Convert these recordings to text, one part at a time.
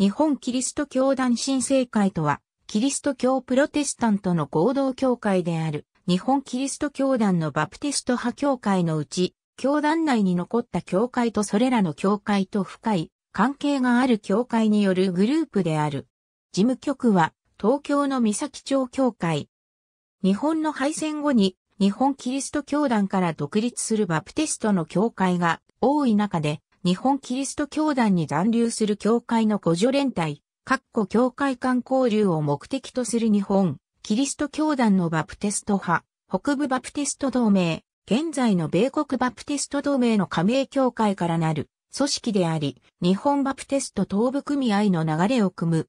日本キリスト教団新生会とは、キリスト教プロテスタントの合同教会である、日本キリスト教団のバプテスト派教会のうち、教団内に残った教会とそれらの教会と深い関係がある教会によるグループである。事務局は、東京の三崎町教会。日本の敗戦後に日本キリスト教団から独立するバプテストの教会が多い中で、日本キリスト教団に残留する教会の互助連帯、各個教会間交流を目的とする日本、キリスト教団のバプテスト派、北部バプテスト同盟、現在の米国バプテスト同盟の加盟協会からなる組織であり、日本バプテスト東部組合の流れを組む。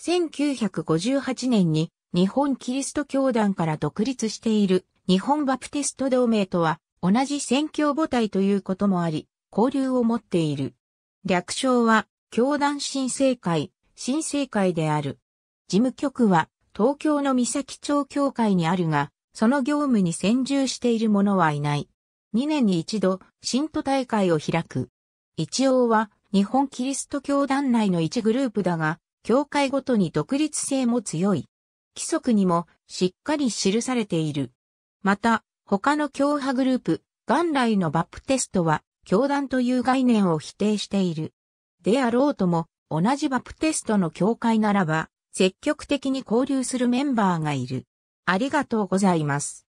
1958年に日本キリスト教団から独立している日本バプテスト同盟とは同じ宣教母体ということもあり、交流を持っている。略称は、教団申請会、申請会である。事務局は、東京の三崎町協会にあるが、その業務に専従している者はいない。2年に一度、信徒大会を開く。一応は、日本キリスト教団内の一グループだが、教会ごとに独立性も強い。規則にもしっかり記されている。また、他の教派グループ、元来のバプテストは教団という概念を否定している。であろうとも、同じバプテストの教会ならば、積極的に交流するメンバーがいる。ありがとうございます。